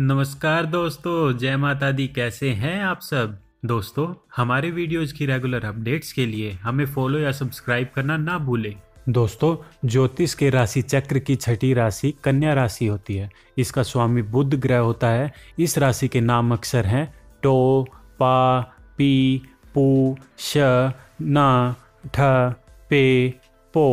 नमस्कार दोस्तों जय माता दी कैसे हैं आप सब दोस्तों हमारे वीडियोस की रेगुलर अपडेट्स के लिए हमें फॉलो या सब्सक्राइब करना ना भूलें दोस्तों ज्योतिष के राशि चक्र की छठी राशि कन्या राशि होती है इसका स्वामी बुद्ध ग्रह होता है इस राशि के नाम अक्षर हैं टो पा पी पू श ना ठ पे पो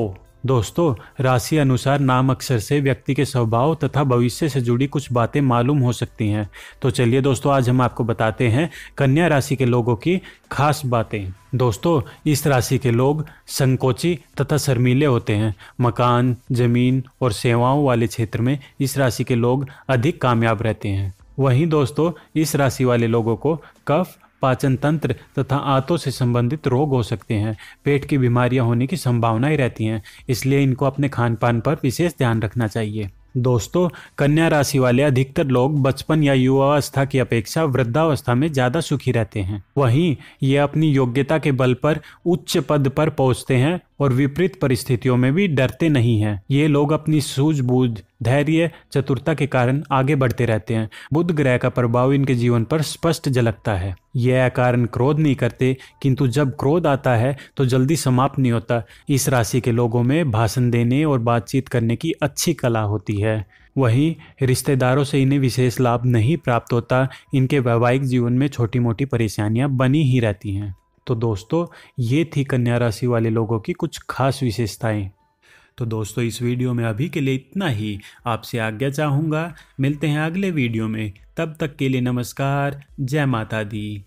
दोस्तों राशि अनुसार नाम अक्षर से व्यक्ति के स्वभाव तथा भविष्य से जुड़ी कुछ बातें मालूम हो सकती हैं तो चलिए दोस्तों आज हम आपको बताते हैं कन्या राशि के लोगों की खास बातें दोस्तों इस राशि के लोग संकोची तथा शर्मीले होते हैं मकान जमीन और सेवाओं वाले क्षेत्र में इस राशि के लोग अधिक कामयाब रहते हैं वहीं दोस्तों इस राशि वाले लोगों को कफ पाचन तंत्र तथा आंतों से संबंधित रोग हो सकते हैं पेट की बीमारियां होने की संभावनाएं रहती हैं इसलिए इनको अपने खान पान पर विशेष ध्यान रखना चाहिए दोस्तों कन्या राशि वाले अधिकतर लोग बचपन या युवावस्था की अपेक्षा वृद्धावस्था में ज़्यादा सुखी रहते हैं वहीं ये अपनी योग्यता के बल पर उच्च पद पर पहुंचते हैं और विपरीत परिस्थितियों में भी डरते नहीं हैं ये लोग अपनी सूझबूझ धैर्य चतुरता के कारण आगे बढ़ते रहते हैं बुद्ध ग्रह का प्रभाव इनके जीवन पर स्पष्ट झलकता है यह कारण क्रोध नहीं करते किंतु जब क्रोध आता है तो जल्दी समाप्त नहीं होता इस राशि के लोगों में भाषण देने और बातचीत करने की अच्छी कला होती है वहीं रिश्तेदारों से इन्हें विशेष लाभ नहीं प्राप्त होता इनके वैवाहिक जीवन में छोटी मोटी परेशानियाँ बनी ही रहती हैं तो दोस्तों ये थी कन्या राशि वाले लोगों की कुछ खास विशेषताएं तो दोस्तों इस वीडियो में अभी के लिए इतना ही आपसे आज्ञा चाहूँगा मिलते हैं अगले वीडियो में तब तक के लिए नमस्कार जय माता दी